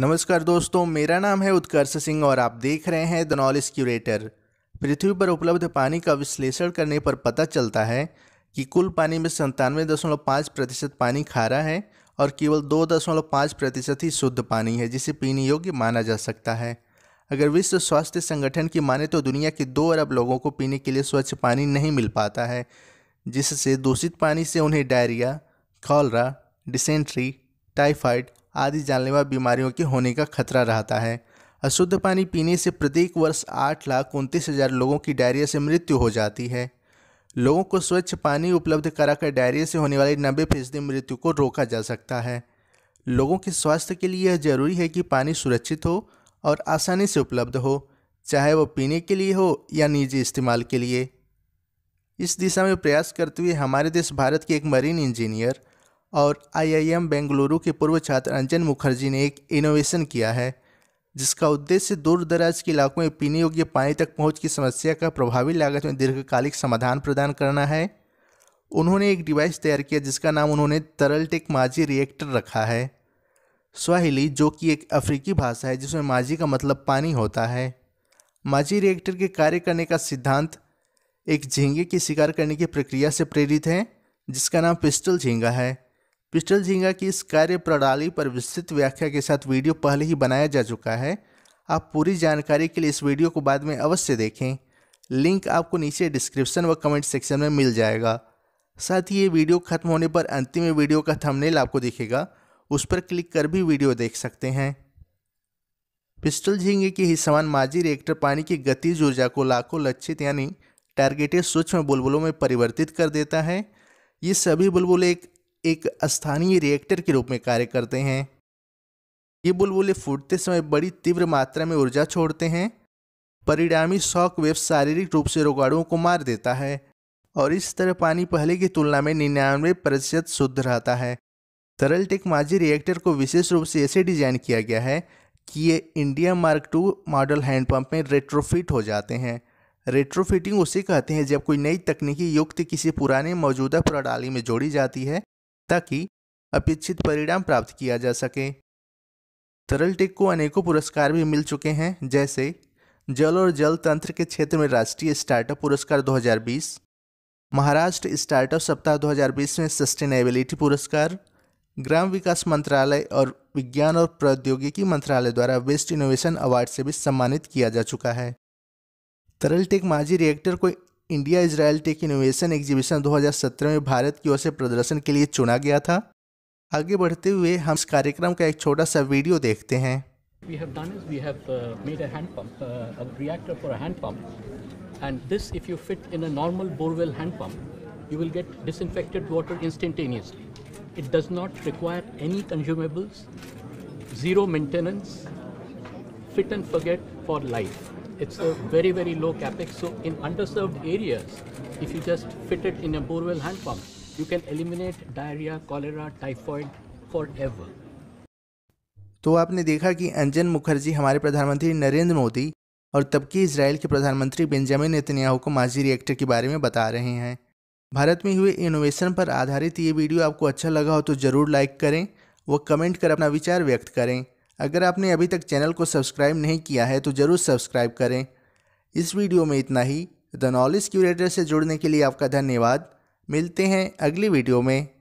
नमस्कार दोस्तों मेरा नाम है उत्कर्ष सिंह और आप देख रहे हैं द नॉलेज क्यूरेटर पृथ्वी पर उपलब्ध पानी का विश्लेषण करने पर पता चलता है कि कुल पानी में संतानवे दशमलव पाँच प्रतिशत पानी खारा है और केवल दो दशमलव पाँच प्रतिशत ही शुद्ध पानी है जिसे पीने योग्य माना जा सकता है अगर विश्व स्वास्थ्य संगठन की माने तो दुनिया के दो अरब लोगों को पीने के लिए स्वच्छ पानी नहीं मिल पाता है जिससे दूषित पानी से उन्हें डायरिया कॉलरा डिसेंट्री टाइफाइड आदि जानलेवा बीमारियों के होने का खतरा रहता है अशुद्ध पानी पीने से प्रत्येक वर्ष आठ लाख उनतीस हज़ार लोगों की डायरिया से मृत्यु हो जाती है लोगों को स्वच्छ पानी उपलब्ध कराकर डायरिया से होने वाली नब्बे फीसदी मृत्यु को रोका जा सकता है लोगों के स्वास्थ्य के लिए यह जरूरी है कि पानी सुरक्षित हो और आसानी से उपलब्ध हो चाहे वो पीने के लिए हो या निजी इस्तेमाल के लिए इस दिशा में प्रयास करते हुए हमारे देश भारत के एक मरीन इंजीनियर और आईआईएम बेंगलुरु के पूर्व छात्र अंजन मुखर्जी ने एक इनोवेशन किया है जिसका उद्देश्य दूर दराज के इलाकों में पीने योग्य पानी तक पहुंच की समस्या का प्रभावी लागत में दीर्घकालिक समाधान प्रदान करना है उन्होंने एक डिवाइस तैयार किया जिसका नाम उन्होंने तरल टेक माजी रिएक्टर रखा है स्वाहिली जो कि एक अफ्रीकी भाषा है जिसमें माजी का मतलब पानी होता है माजी रिएक्टर के कार्य करने का सिद्धांत एक झींगे की शिकार करने की प्रक्रिया से प्रेरित है जिसका नाम पिस्टल झींगा है पिस्टल झींगा की इस कार्य प्रणाली पर विस्तृत व्याख्या के साथ वीडियो पहले ही बनाया जा चुका है आप पूरी जानकारी के लिए इस वीडियो को बाद में अवश्य देखें लिंक आपको नीचे डिस्क्रिप्शन व कमेंट सेक्शन में मिल जाएगा साथ ही ये वीडियो खत्म होने पर अंतिम वीडियो का थंबनेल आपको दिखेगा उस पर क्लिक कर भी वीडियो देख सकते हैं पिस्टल झींगे के ही समान माजी रिएक्टर पानी की गतिज ऊर्जा को लाखों लक्षित यानी टारगेटेड सूक्ष्म बुलबुलों में परिवर्तित कर देता है ये सभी बुलबुल एक एक स्थानीय रिएक्टर के रूप में कार्य करते हैं ये बुलबुले फूटते समय बड़ी तीव्र मात्रा में ऊर्जा छोड़ते हैं परिणामी शॉक वेव शारीरिक रूप से रोगाणुओं को मार देता है और इस तरह पानी पहले की तुलना में निन्यानवे प्रतिशत शुद्ध रहता है तरल टेक्माजी रिएक्टर को विशेष रूप से ऐसे डिजाइन किया गया है कि ये India mark two model handpump में रेट्रोफिट हो जाते हैं रेट्रोफिटिंग उसे कहते हैं जब कोई नई तकनीकी युक्त किसी पुराने मौजूदा प्रणाली में जोड़ी जाती है ताकि अपेक्षित परिणाम प्राप्त किया जा सके तरल टेक को अनेकों पुरस्कार भी मिल चुके हैं जैसे जल और जल तंत्र के क्षेत्र में राष्ट्रीय स्टार्टअप पुरस्कार 2020, महाराष्ट्र स्टार्टअप सप्ताह 2020 में सस्टेनेबिलिटी पुरस्कार ग्राम विकास मंत्रालय और विज्ञान और प्रौद्योगिकी मंत्रालय द्वारा वेस्ट इनोवेशन अवार्ड से भी सम्मानित किया जा चुका है तरल टेक माजी रिएक्टर को India Israel tech innovation exhibition 2017 में भारत की ओर से प्रदर्शन के लिए चुना गया था आगे बढ़ते हुए हम इस कार्यक्रम का एक छोटा सा वीडियो देखते हैं we have done is we have uh, made a hand pump, uh, a reactor for a hand pump. And this, if you fit in a normal borewell hand pump, you will get disinfected water instantaneously. It does not require any consumables, zero maintenance, fit and forget for life. It's a very, very low capex. So in underserved areas, if you just fit it in a borewell hand pump, you can eliminate diarrhea, cholera, typhoid forever. तो आपने देखा कि अंजन मुखर्जी हमारे प्रधानमंत्री नरेंद्र मोदी और तब के Israel के प्रधानमंत्री बेंजामिन नेतन्याहू को माजी रिएक्टर के बारे में बता रहे हैं भारत में हुए इनोवेशन पर आधारित ये वीडियो आपको अच्छा लगा हो तो ज़रूर लाइक करें व कमेंट कर अपना विचार व्यक्त करें अगर आपने अभी तक चैनल को सब्सक्राइब नहीं किया है तो ज़रूर सब्सक्राइब करें इस वीडियो में इतना ही द नॉलेज क्यूरेटर से जुड़ने के लिए आपका धन्यवाद मिलते हैं अगली वीडियो में